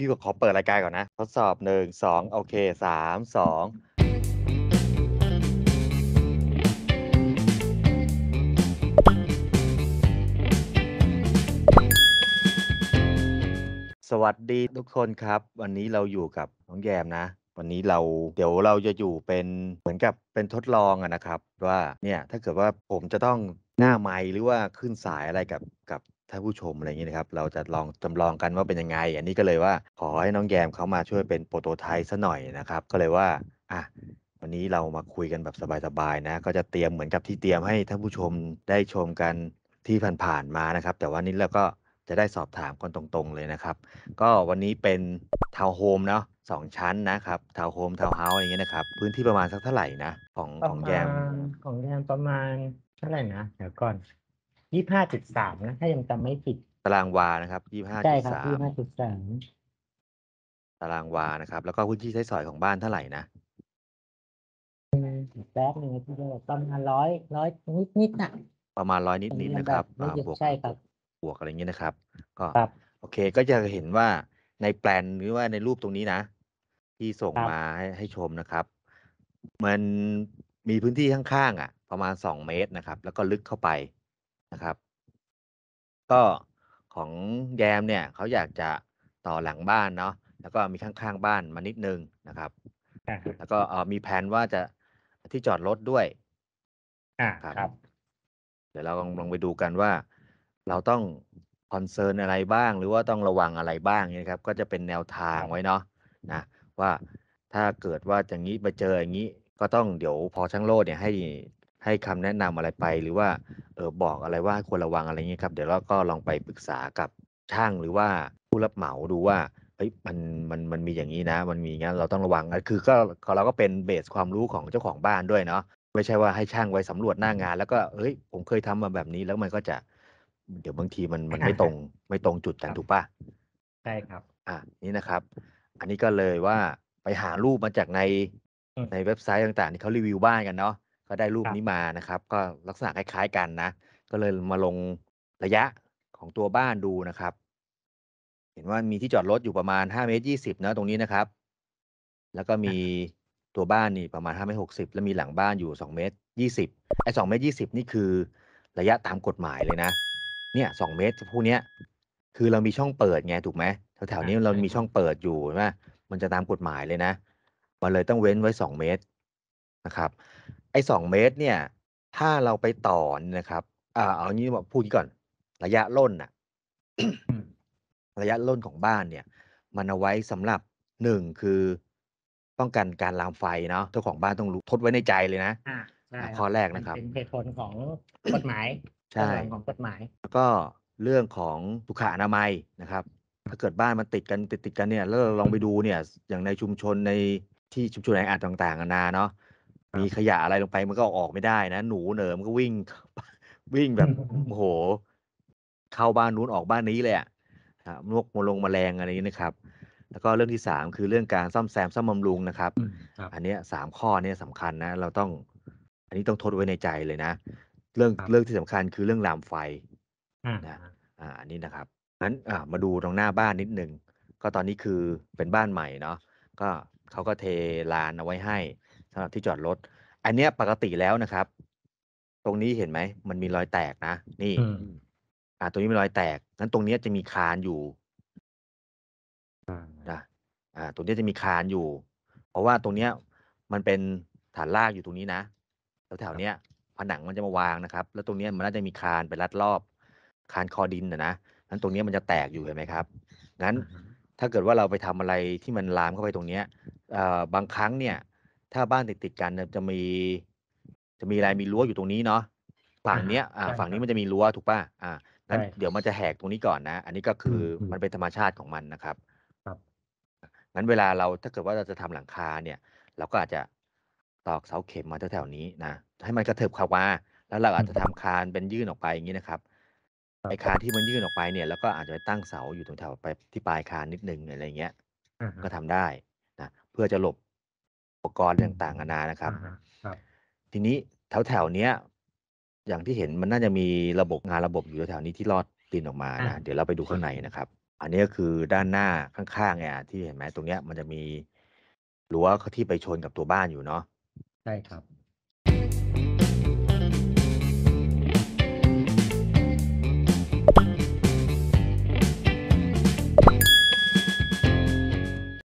พี่ขอเปิดรายการก่อนนะ ทดสอบหนึ่งสองโอเคสามสองสวัสดีทุกคนครับ วันนี้เราอยู่กับน้องแยมนะ วันนี้เราเดี๋ยวเราจะอยู่เป็นเหมือนกับเป็นทดลองอะนะครับ ว่าเนี่ยถ้าเกิดว่าผมจะต้องหน้าไม้หรือว่าขึ้นสายอะไรกับกับท่านผู้ชมอะไรอย่างนี้นะครับเราจะลองจำลองกันว่าเป็นยังไง อันนี้ก็เลยว่าขอให้น้องแยมเขามาช่วยเป็นโปรโตไทป์ซะหน่อยนะครับ ก็เลยว่าอ่ะวันนี้เรามาคุยกันแบบสบายๆนะ ก็จะเตรียมเหมือนกับที่เตรียมให้ท่านผู้ชมได้ชมกันที่ผ่านๆมานะครับ แต่ว่านี้เราก็จะได้สอบถามกันตรงๆ เลยนะครับ ก็วันนี้เป็นทาวน์โฮมเนาะสองชั้นนะครับทาวน์โฮมทาวน์เฮาส์อะไรเงี้ยนะครับพื้นที่ประมาณสักเท่าไหร่นะ ของของแยมของแยมประมาณเท่าไหร่นะเดี๋ยวก่อนยี่ห้าจุดสามนะถ้า ยังจำไม่ผิด ตารางวานะครับยี่ห้าจุดสามใช่ครับยี่ห้าจุดสามตารางวานะครับ แล้วก็พื้นที่ใช้สอยของบ้านเท่าไหร่นะแป๊บหนึ่งทพี่โาประมาณร้อยร้อยนิดนิดน่ะ ประมาณร้อยนิดนิดนะครับออบวกใช่ครับบวกอะไรเงี้ยนะครับ ก็โอเค ก็จะเห็นว่าในแปลนหรือว่าในรูปตรงนี้นะ ที่ส่งมาให้ให้ชมนะครับ มันมีพื้นที่ข้างๆอ่ะ ประมาณสองเมตรนะครับ แล้วก็ลึกเข้าไปนะครับ ก็ของแยมเนี่ย เขาอยากจะต่อหลังบ้านเนาะแล้วก็มีข้างๆบ้านมานิดนึงนะครับแล้วก็เออมีแผนว่าจะที่จอดรถด้วย อ่าครับ เดี๋ยวเราลองลองไปดูกันว่า เราต้องคอนเซิร์นอะไรบ้าง หรือว่าต้องระวังอะไรบ้างนะครับก็จะเป็นแนวทางไว้เนาะนะว่าถ้าเกิดว่าอย่างนี้มาเจออย่างนี้ก็ต้องเดี๋ยวพอช่างโลดเนี่ยให้ให้คำแนะนำอะไรไปหรือว่า เออบอกอะไรว่าควรระวังอะไรเงี้ยครับ เดี๋ยวเราก็ลองไปปรึกษากับช่างหรือว่าผู้รับเหมาดูว่าเฮ้ยมันมันมันมีอย่างนี้นะ มันมีอย่างนี้เราต้องระวังคือก็เราก็เป็นเบสความรู้ของเจ้าของบ้านด้วยเนาะไม่ใช่ว่าให้ช่างไว้สำรวจหน้างานแล้วก็เฮ้ยผมเคยทำมาแบบนี้แล้วมันก็จะ เดี๋ยวบางทีมันมันไม่ตรงไม่ตรงจุดกันถูกป่ะใช่ครับ อ่ะนี่นะครับ อันนี้ก็เลยว่าไปหารูปมาจากในในเว็บไซต์ต่างๆที่เขารีวิวบ้านกันเนาะก็ได้รูปนี้มานะครับ ก็ลักษณะคล้ายๆกันนะก็เลยมาลงระยะของตัวบ้านดูนะครับ เห็นว่ามีที่จอดรถอยู่ประมาณห้าเมตรยี่สิบนะ ตรงนี้นะครับ แล้วก็มีตัวบ้านนี่ประมาณห้าเมตรหกสิบแล้วมีหลังบ้านอยู่สองเมตรยี่สิบไอ้สองเมตรยี่สิบนี่คือระยะตามกฎหมายเลยนะ เนี่ยสองเมตรพวกเนี้ยคือเรามีช่องเปิดไงถูกไหมแถวๆนี้เรามีช่องเปิดอยู่ใช่ไหมมันจะตามกฎหมายเลยนะ มันเลยต้องเว้นไว้สองเมตรนะครับไอ้สองเมตรเนี่ย ถ้าเราไปต่อนนะครับอ่าเอางี้มาพูดก่อน ระยะล่นอะระยะล่นของบ้านเนี่ย มันเอาไว้สำหรับหนึ่งคือ ป้องกันการลามไฟเนาะเจ้าของบ้านต้องรู้ทดไว้ในใจเลยนะข้อแรกนะครับ เป็นเหตุผลของกฎหมายใช่ของกฎหมาย แล้วก็เรื่องของสุขอนามัยนะครับ ถ้าเกิดบ้านมันติดกันติดติดกันเนี่ย แล้วลองไปดูเนี่ย อย่างในชุมชนในที่ชุมชนไหนอาจต่างๆนานาเนาะมีขยะอะไรลงไปมันก็ออกไม่ได้นะ หนูเหนิมก็วิ่งวิ่งแบบโอ้โหเข้าบ้านนู้นออกบ้านนี้เลยอะนกมลงมแมลงอะไรนี้นะครับ แล้วก็เรื่องที่สามคือเรื่องการซ่อมแซมซ่อมบำรุงนะครับ อันนี้สามข้อเนี่ยสำคัญนะ เราต้อง อันนี้ต้องทดไว้ในใจเลยนะ เรื่องเรื่องที่สำคัญคือเรื่องลามไฟนะอ่าอันนี้นะครับงั้นอ่ามาดูตรงหน้าบ้านนิดนึงก็ตอนนี้คือเป็นบ้านใหม่เนาะก็เขาก็เทลานเอาไว้ให้สำหรับที่จอดรถอันเนี้ยปกติแล้วนะครับ ตรงนี้เห็นไหมมันมีรอยแตกนะนี่ อ่า ตรงนี้มีรอยแตกงั้นตรงนี้จะมีคานอยู่นะอ่า ตรงนี้จะมีคานอยู่ เพราะว่าตรงเนี้ยมันเป็นฐานรากอยู่ตรงนี้นะแถวๆเนี้ยผนังมันจะมาวางนะครับ แล้วตรงเนี้ยมันน่าจะมีคานไปรัดรอบ คานคอดินนะนะงั้นตรงนี้มันจะแตกอยู่เห็นไหมครับงั้นถ้าเกิดว่าเราไปทำอะไรที่มันลามเข้าไปตรงเนี้ยบางครั้งเนี่ย ถ้าบ้านติดติดกันจะมีจะมีอะไรมีรั้วอยู่ตรงนี้เนาะฝั่งเนี้ยฝั่งนี้มันจะมีรั้วถูกป่ะอ่านั้นเดี๋ยวมันจะแหกตรงนี้ก่อนนะ อันนี้ก็คือมันเป็นธรรมชาติของมันนะครับครับงั้นเวลาเราถ้าเกิดว่าเราจะทำหลังคาเนี่ย เราก็อาจจะตอกเสาเข็มมาแถวๆนี้นะให้มันกระเถิบเข้ามาแล้วเราอาจจะทำคานเป็นยื่นออกไปอย่างนี้นะครับไอคานที่มันยื่นออกไปเนี่ยแล้วก็อาจจะไปตั้งเสาอยู่ตรงแถวไปที่ปลายคานนิดนึงอะไรเงี้ยก็ทำได้พื่อจะหลบอุปกรณ์ต่างๆนานา นะครับ ทีนี้แถวๆเนี้ย อย่างที่เห็นมันน่าจะมีระบบงานระบบอยู่แถวนี้ที่รอดตีนออกมานะเดี๋ยวเราไปดูข้างในนะครับ อันนี้ก็คือด้านหน้าข้างๆเนี่ยที่เห็นไหมตรงเนี้ย มันจะมีรั้วที่ไปชนกับตัวบ้านอยู่เนาะ ใช่ครับ